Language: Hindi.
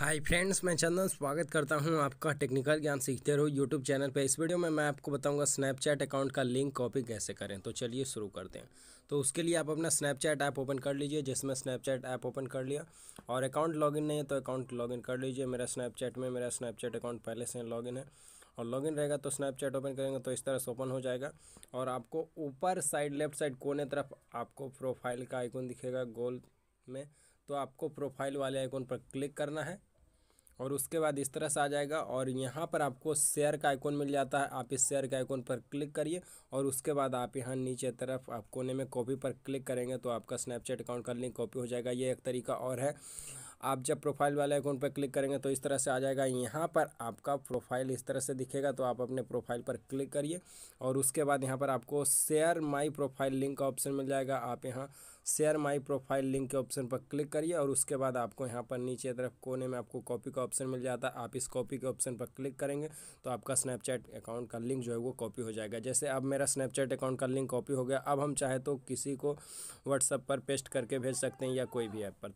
हाय फ्रेंड्स मैं चंदन स्वागत करता हूं आपका टेक्निकल ज्ञान सीखते रहो यूट्यूब चैनल पर इस वीडियो में मैं आपको बताऊंगा स्नैपचैट अकाउंट का लिंक कॉपी कैसे करें तो चलिए शुरू करते हैं तो उसके लिए आप अपना स्नैपचैट ऐप ओपन कर लीजिए जिसमें स्नैपचैट ऐप ओपन कर लिया और अकाउंट लॉगिन नहीं है तो अकाउंट लॉगिन कर लीजिए मेरा स्नैपचैट में मेरा स्नैपचैट अकाउंट पहले से लॉगिन है और लॉगिन रहेगा तो स्नैपचैट ओपन करेंगे तो इस तरह से ओपन हो जाएगा और आपको ऊपर साइड लेफ्ट साइड कोने तरफ आपको प्रोफाइल का आइकॉन दिखेगा गोल में तो आपको प्रोफाइल वाले आइकॉन पर क्लिक करना है और उसके बाद इस तरह से आ जाएगा और यहाँ पर आपको शेयर का आइकॉन मिल जाता है आप इस शेयर के आइकॉन पर क्लिक करिए और उसके बाद आप यहाँ नीचे तरफ आप कोने में कॉपी पर क्लिक करेंगे तो आपका स्नैपचैट अकाउंट का लिंक कॉपी हो जाएगा ये एक तरीका और है आप जब प्रोफाइल वाले अकाउंट पर क्लिक करेंगे तो इस तरह से आ जाएगा यहाँ पर आपका प्रोफाइल इस तरह से दिखेगा तो आप अपने प्रोफाइल पर क्लिक करिए और उसके बाद यहाँ पर आपको शेयर माई प्रोफाइल लिंक का ऑप्शन मिल जाएगा आप यहाँ शेयर माई प्रोफाइल लिंक के ऑप्शन पर क्लिक करिए और उसके बाद आपको यहाँ पर नीचे तरफ कोने में आपको कॉपी का ऑप्शन मिल जाता है आप इस कॉपी के ऑप्शन पर क्लिक करेंगे तो आपका स्नैपचैट अकाउंट का लिंक जो है वो कॉपी हो जाएगा जैसे अब मेरा स्नैपचैट अकाउंट का लिंक कॉपी हो गया अब हम चाहे तो किसी को व्हाट्सअप पर पेस्ट करके भेज सकते हैं या कोई भी ऐप पर